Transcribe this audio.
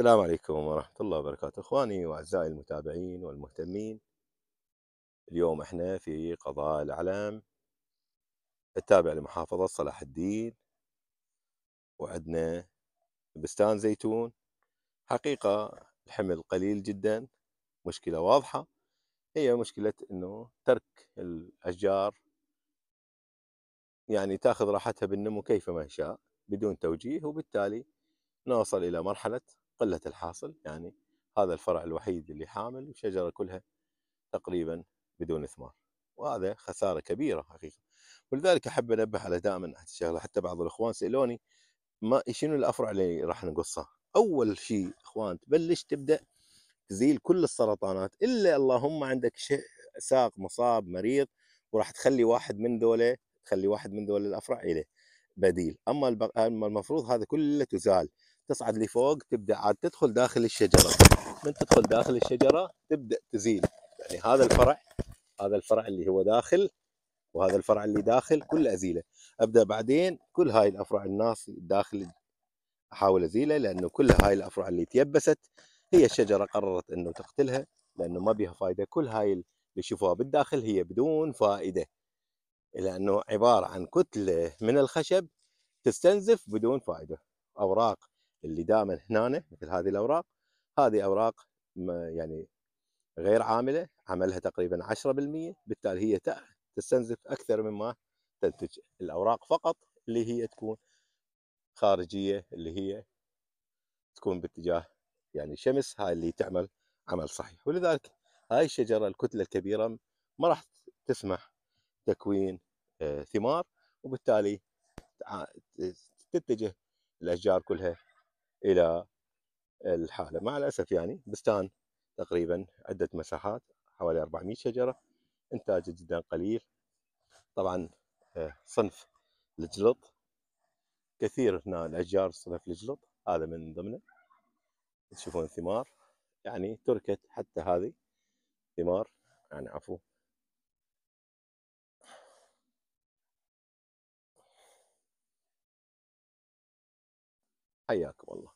السلام عليكم ورحمة الله وبركاته إخواني وأعزائي المتابعين والمهتمين اليوم إحنا في قضاء الأعلام التابع لمحافظة صلاح الدين وعندنا بستان زيتون حقيقة الحمل قليل جدا مشكلة واضحة هي مشكلة أنه ترك الأشجار يعني تاخذ راحتها بالنمو كيفما شاء بدون توجيه وبالتالي نوصل إلى مرحلة قلة الحاصل يعني هذا الفرع الوحيد اللي حامل وشجرة كلها تقريبا بدون ثمار وهذا خسارة كبيرة حقيقة ولذلك أحب أنبه على دائما الشغلة حتى بعض الإخوان سألوني ما شنو الأفرع اللي راح نقصها أول شيء إخوان تبلش تبدأ تزيل كل السرطانات إلا اللهم عندك شيء ساق مصاب مريض وراح تخلي واحد من دولة تخلي واحد من دول الأفرع إليه بديل أما أما المفروض هذا كله تزال تصعد لفوق تبدا عاد تدخل داخل الشجره من تدخل داخل الشجره تبدا تزيل يعني هذا الفرع هذا الفرع اللي هو داخل وهذا الفرع اللي داخل كله ازيله ابدا بعدين كل هاي الافرع الناس داخل احاول ازيله لانه كل هاي الافرع اللي تيبست هي الشجره قررت انه تقتلها لانه ما بيها فائده كل هاي اللي شوفوها بالداخل هي بدون فائده لانه عباره عن كتله من الخشب تستنزف بدون فائده اوراق اللي دائما هنا مثل هذه الاوراق هذه اوراق يعني غير عامله عملها تقريبا 10% بالتالي هي تستنزف اكثر مما تنتج الاوراق فقط اللي هي تكون خارجيه اللي هي تكون باتجاه يعني شمس هاي اللي تعمل عمل صحيح ولذلك هاي الشجره الكتله الكبيره ما راح تسمح تكوين آه، ثمار وبالتالي تتجه الاشجار كلها الى الحاله مع الاسف يعني بستان تقريبا عده مساحات حوالي 400 شجره انتاجه جدا قليل طبعا آه، صنف الجلط كثير هنا الاشجار صنف الجلط هذا من ضمنه تشوفون ثمار يعني تركت حتى هذه ثمار يعني عفوا حياكم الله